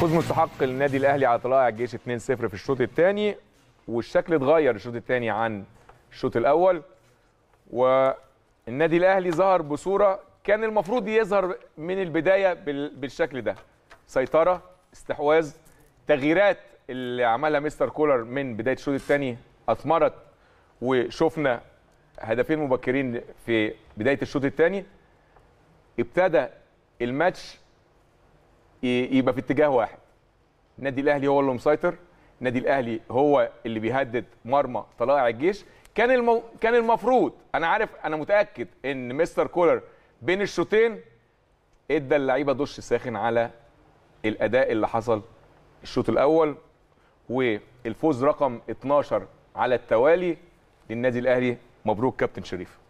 فوز مستحق للنادي الاهلي على طلائع الجيش 2-0 في الشوط الثاني والشكل اتغير الشوط الثاني عن الشوط الاول والنادي الاهلي ظهر بصوره كان المفروض يظهر من البدايه بالشكل ده سيطره استحواذ تغييرات اللي عملها مستر كولر من بدايه الشوط الثاني اثمرت وشفنا هدفين مبكرين في بدايه الشوط الثاني ابتدى الماتش يبقى في اتجاه واحد النادي الاهلي هو اللي مسيطر النادي الاهلي هو اللي بيهدد مرمى طلائع الجيش كان المو... كان المفروض انا عارف انا متاكد ان مستر كولر بين الشوطين ادى اللعيبه دش ساخن على الاداء اللي حصل الشوط الاول والفوز رقم 12 على التوالي للنادي الاهلي مبروك كابتن شريف